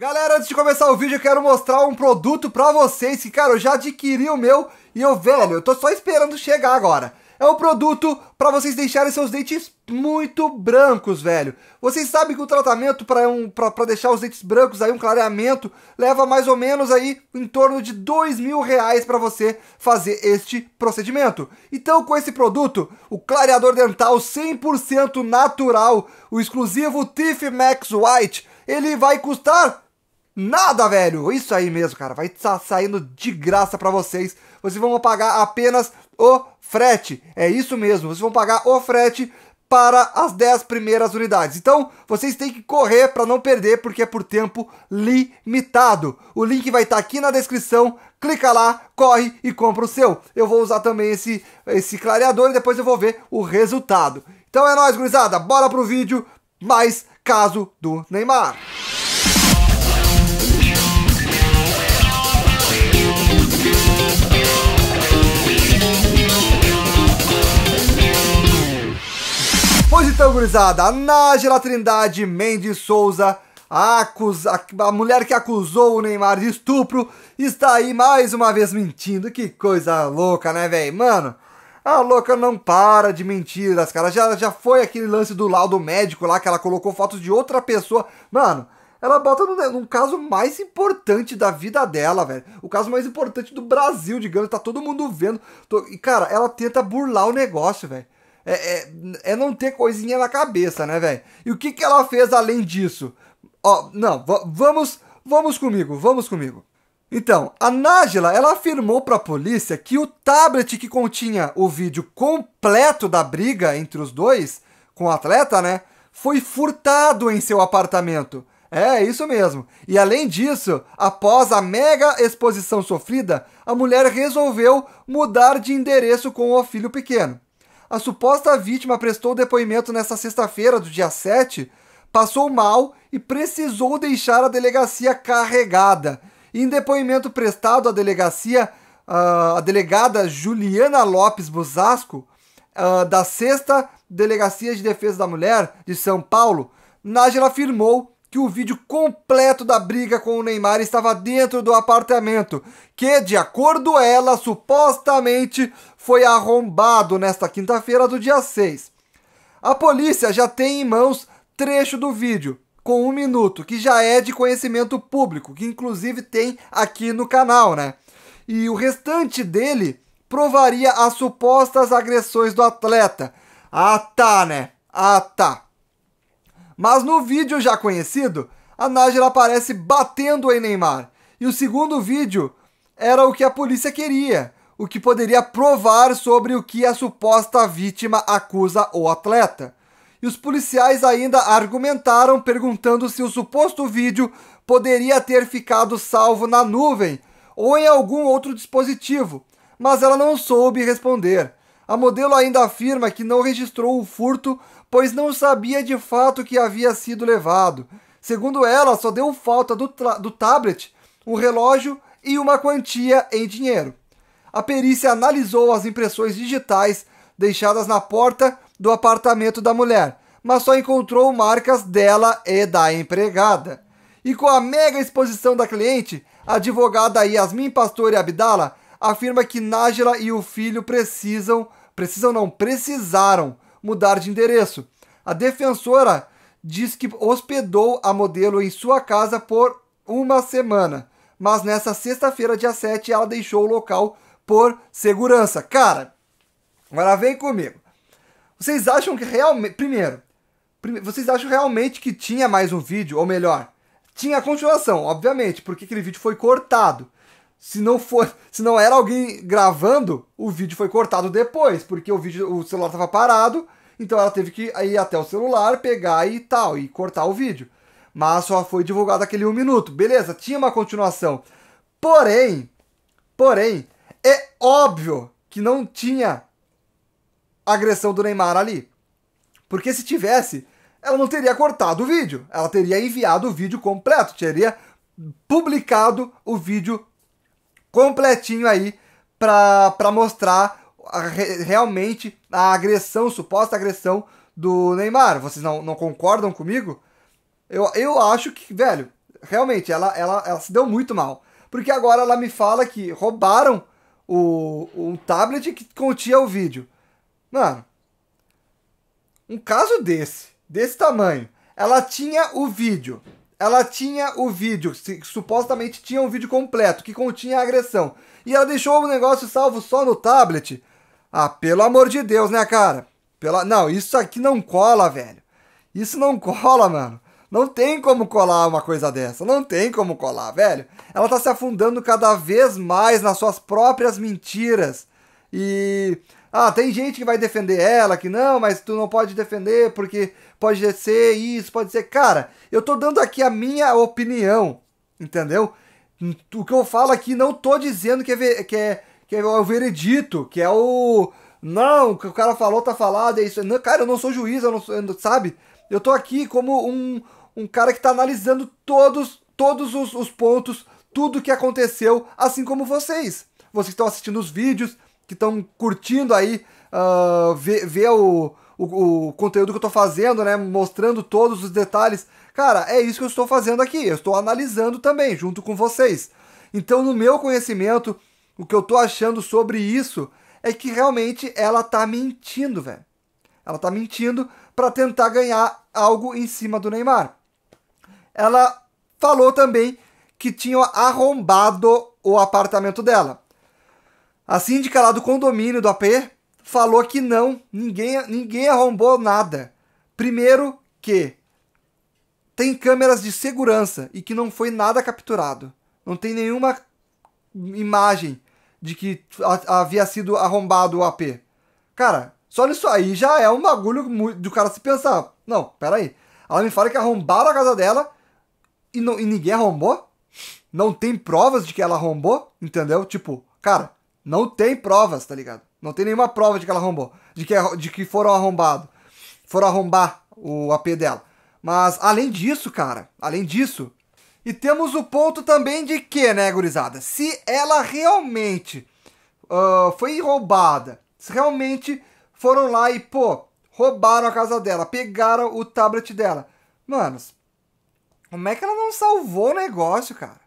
Galera, antes de começar o vídeo, eu quero mostrar um produto pra vocês que, cara, eu já adquiri o meu e eu, velho, eu tô só esperando chegar agora. É um produto para vocês deixarem seus dentes muito brancos, velho. Vocês sabem que o tratamento para um, pra, pra deixar os dentes brancos, aí um clareamento, leva mais ou menos aí em torno de dois mil reais para você fazer este procedimento. Então, com esse produto, o clareador dental 100% natural, o exclusivo Tiff Max White, ele vai custar nada, velho. Isso aí mesmo, cara. Vai estar saindo de graça para vocês. Vocês vão pagar apenas o frete. É isso mesmo. Vocês vão pagar o frete para as 10 primeiras unidades. Então, vocês têm que correr para não perder, porque é por tempo limitado. O link vai estar tá aqui na descrição. Clica lá, corre e compra o seu. Eu vou usar também esse, esse clareador e depois eu vou ver o resultado. Então é nóis, gurizada. Bora pro vídeo. Mais caso do Neymar. Então, gurizada, a Nájila Trindade Mendes Souza, a, acusa, a mulher que acusou o Neymar de estupro, está aí mais uma vez mentindo. Que coisa louca, né, velho? Mano, a louca não para de mentiras, cara. Já, já foi aquele lance do laudo médico lá que ela colocou fotos de outra pessoa. Mano, ela bota no caso mais importante da vida dela, velho. O caso mais importante do Brasil, digamos. Tá todo mundo vendo. Tô... E, cara, ela tenta burlar o negócio, velho. É, é, é não ter coisinha na cabeça, né, velho? E o que, que ela fez além disso? Ó, não, vamos, vamos comigo, vamos comigo. Então, a Nájila, ela afirmou para a polícia que o tablet que continha o vídeo completo da briga entre os dois, com o atleta, né, foi furtado em seu apartamento. É, isso mesmo. E além disso, após a mega exposição sofrida, a mulher resolveu mudar de endereço com o filho pequeno a suposta vítima prestou depoimento nesta sexta-feira, do dia 7, passou mal e precisou deixar a delegacia carregada. Em depoimento prestado à delegacia, a ah, delegada Juliana Lopes Busasco ah, da sexta Delegacia de Defesa da Mulher de São Paulo, Nájila afirmou que o vídeo completo da briga com o Neymar estava dentro do apartamento, que, de acordo ela, supostamente foi arrombado nesta quinta-feira do dia 6. A polícia já tem em mãos trecho do vídeo, com um minuto, que já é de conhecimento público, que inclusive tem aqui no canal, né? E o restante dele provaria as supostas agressões do atleta. Ah tá, né? Ah tá. Mas no vídeo já conhecido, a Nájera aparece batendo em Neymar. E o segundo vídeo era o que a polícia queria, o que poderia provar sobre o que a suposta vítima acusa o atleta. E os policiais ainda argumentaram perguntando se o suposto vídeo poderia ter ficado salvo na nuvem ou em algum outro dispositivo, mas ela não soube responder. A modelo ainda afirma que não registrou o furto pois não sabia de fato que havia sido levado. Segundo ela, só deu falta do, do tablet, o relógio e uma quantia em dinheiro. A perícia analisou as impressões digitais deixadas na porta do apartamento da mulher, mas só encontrou marcas dela e da empregada. E com a mega exposição da cliente, a advogada Yasmin Pastore Abdala afirma que Nájila e o filho precisam, precisam não, precisaram mudar de endereço. A defensora diz que hospedou a modelo em sua casa por uma semana, mas nessa sexta-feira, dia 7, ela deixou o local por segurança. Cara, agora vem comigo. Vocês acham que realmente. Primeiro, prime... vocês acham realmente que tinha mais um vídeo? Ou melhor, tinha a continuação, obviamente, porque aquele vídeo foi cortado. Se não for, se não era alguém gravando, o vídeo foi cortado depois, porque o vídeo, o celular estava parado então ela teve que ir até o celular, pegar e tal, e cortar o vídeo. Mas só foi divulgado aquele um minuto. Beleza, tinha uma continuação. Porém, porém, é óbvio que não tinha agressão do Neymar ali. Porque se tivesse, ela não teria cortado o vídeo. Ela teria enviado o vídeo completo, teria publicado o vídeo completinho aí para mostrar realmente a agressão, suposta agressão do Neymar. Vocês não, não concordam comigo? Eu, eu acho que, velho, realmente, ela, ela, ela se deu muito mal. Porque agora ela me fala que roubaram o, um tablet que continha o vídeo. Mano, um caso desse, desse tamanho, ela tinha o vídeo. Ela tinha o vídeo, supostamente tinha um vídeo completo que continha a agressão. E ela deixou o negócio salvo só no tablet. Ah, pelo amor de Deus, né, cara? Pela... Não, isso aqui não cola, velho. Isso não cola, mano. Não tem como colar uma coisa dessa. Não tem como colar, velho. Ela tá se afundando cada vez mais nas suas próprias mentiras. E. Ah, tem gente que vai defender ela, que não, mas tu não pode defender porque pode ser isso, pode ser. Cara, eu tô dando aqui a minha opinião, entendeu? O que eu falo aqui não tô dizendo que é, que é que é, é o veredito, que é o. Não, o que o cara falou tá falado, é isso. Não, cara, eu não sou juiz, eu não sou, sabe? Eu tô aqui como um, um cara que tá analisando todos, todos os, os pontos, tudo que aconteceu, assim como vocês. Vocês que estão assistindo os vídeos, que estão curtindo aí, uh, ah, ver, ver o, o, o, conteúdo que eu tô fazendo, né? Mostrando todos os detalhes. Cara, é isso que eu estou fazendo aqui. Eu estou analisando também, junto com vocês. Então, no meu conhecimento, o que eu tô achando sobre isso é que realmente ela tá mentindo, velho. Ela tá mentindo para tentar ganhar algo em cima do Neymar. Ela falou também que tinham arrombado o apartamento dela. A síndica lá do condomínio do AP falou que não, ninguém, ninguém arrombou nada. Primeiro que tem câmeras de segurança e que não foi nada capturado. Não tem nenhuma imagem de que havia sido arrombado o AP. Cara, só isso aí já é um bagulho do cara se pensar. Não, peraí. Ela me fala que arrombaram a casa dela e, não, e ninguém arrombou? Não tem provas de que ela arrombou? Entendeu? Tipo, cara, não tem provas, tá ligado? Não tem nenhuma prova de que ela arrombou. De que, de que foram arrombado. Foram arrombar o AP dela. Mas, além disso, cara, além disso, e temos o ponto também de que, né, gurizada? Se ela realmente uh, foi roubada, se realmente foram lá e, pô, roubaram a casa dela, pegaram o tablet dela. Manos, como é que ela não salvou o negócio, cara?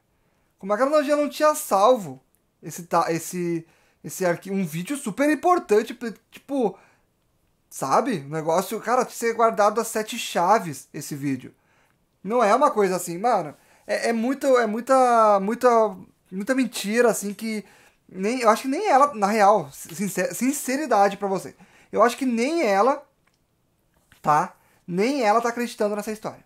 Como é que ela já não tinha salvo esse esse esse arquivo, um vídeo super importante, tipo, sabe? O negócio, cara, tinha que ser guardado as sete chaves esse vídeo. Não é uma coisa assim, mano é, é muito, é muita, muita, muita mentira, assim, que nem, eu acho que nem ela, na real, sincer, sinceridade para você. Eu acho que nem ela, tá? Nem ela tá acreditando nessa história.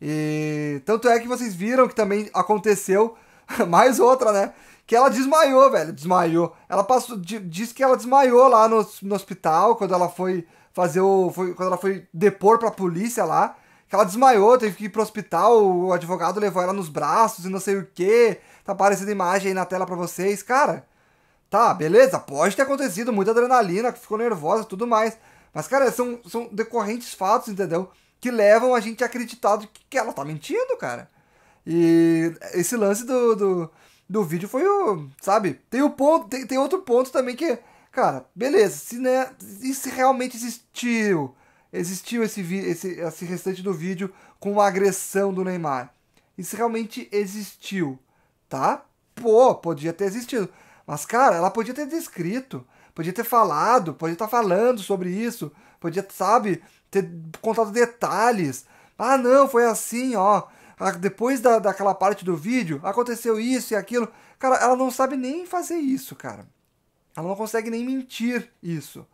E tanto é que vocês viram que também aconteceu mais outra, né? Que ela desmaiou, velho. Desmaiou. Ela passou. Diz que ela desmaiou lá no, no hospital quando ela foi fazer o. Foi, quando ela foi depor pra polícia lá que ela desmaiou, teve que ir pro hospital, o advogado levou ela nos braços e não sei o que. Tá aparecendo imagem aí na tela para vocês. Cara, tá, beleza, pode ter acontecido, muita adrenalina, ficou nervosa tudo mais. Mas, cara, são, são decorrentes fatos, entendeu? Que levam a gente a acreditar que ela tá mentindo, cara. E esse lance do, do, do vídeo foi o. Sabe? Tem, o ponto, tem, tem outro ponto também que. Cara, beleza, se, né, e se realmente existiu existiu esse, esse, esse restante do vídeo com a agressão do Neymar. Isso realmente existiu, tá? Pô, podia ter existido. Mas, cara, ela podia ter descrito, podia ter falado, podia estar tá falando sobre isso, podia, sabe, ter contado detalhes. Ah, não, foi assim, ó. Ah, depois da, daquela parte do vídeo, aconteceu isso e aquilo. Cara, ela não sabe nem fazer isso, cara. Ela não consegue nem mentir isso.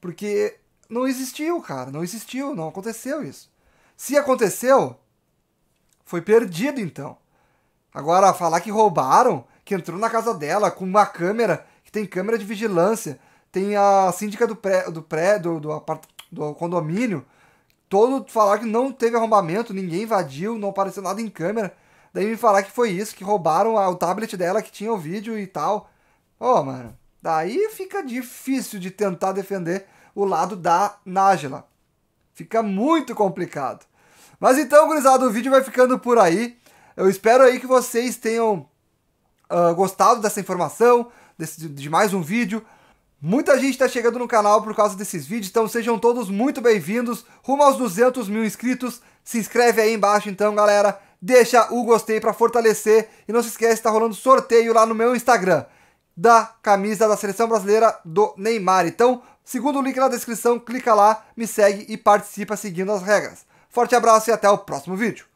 Porque não existiu, cara. Não existiu, não aconteceu isso. Se aconteceu, foi perdido então. Agora, falar que roubaram, que entrou na casa dela com uma câmera, que tem câmera de vigilância, tem a síndica do pré, do, pré, do, do, apart, do condomínio, todo falar que não teve arrombamento, ninguém invadiu, não apareceu nada em câmera. Daí me falar que foi isso, que roubaram o tablet dela que tinha o vídeo e tal. Ô, oh, mano, daí fica difícil de tentar defender o lado da Nájila. Fica muito complicado. Mas então, gurizada, o vídeo vai ficando por aí. Eu espero aí que vocês tenham uh, gostado dessa informação, desse, de mais um vídeo. Muita gente está chegando no canal por causa desses vídeos, então sejam todos muito bem-vindos. Rumo aos 200 mil inscritos. Se inscreve aí embaixo então, galera. Deixa o gostei para fortalecer. E não se esquece, está rolando sorteio lá no meu Instagram da camisa da Seleção Brasileira do Neymar. Então, Segundo o link na descrição, clica lá, me segue e participa seguindo as regras. Forte abraço e até o próximo vídeo.